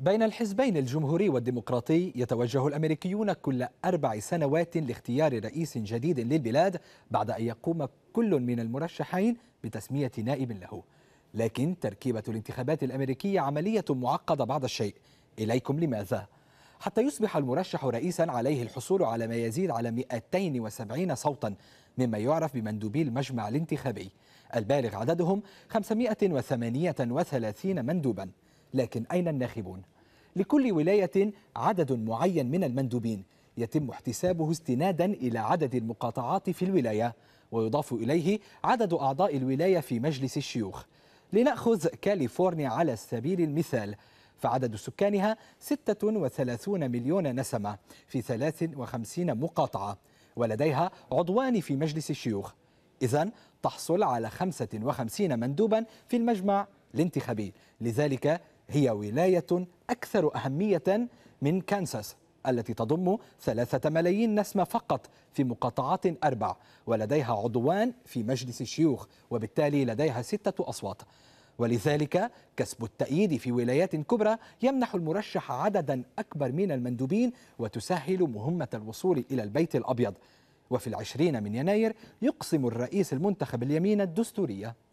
بين الحزبين الجمهوري والديمقراطي يتوجه الامريكيون كل اربع سنوات لاختيار رئيس جديد للبلاد بعد ان يقوم كل من المرشحين بتسميه نائب له. لكن تركيبه الانتخابات الامريكيه عمليه معقده بعض الشيء. اليكم لماذا؟ حتى يصبح المرشح رئيسا عليه الحصول على ما يزيد على 270 صوتا مما يعرف بمندوبي المجمع الانتخابي البالغ عددهم 538 مندوبا. لكن أين الناخبون؟ لكل ولاية عدد معين من المندوبين يتم احتسابه استنادا إلى عدد المقاطعات في الولاية ويضاف إليه عدد أعضاء الولاية في مجلس الشيوخ لنأخذ كاليفورنيا على سبيل المثال فعدد سكانها 36 مليون نسمة في 53 مقاطعة ولديها عضوان في مجلس الشيوخ إذا تحصل على 55 مندوبا في المجمع الانتخابي لذلك هي ولاية أكثر أهمية من كانساس التي تضم ثلاثة ملايين نسمة فقط في مقاطعات أربع ولديها عضوان في مجلس الشيوخ وبالتالي لديها ستة أصوات ولذلك كسب التأييد في ولايات كبرى يمنح المرشح عددا أكبر من المندوبين وتسهل مهمة الوصول إلى البيت الأبيض وفي العشرين من يناير يقسم الرئيس المنتخب اليمين الدستورية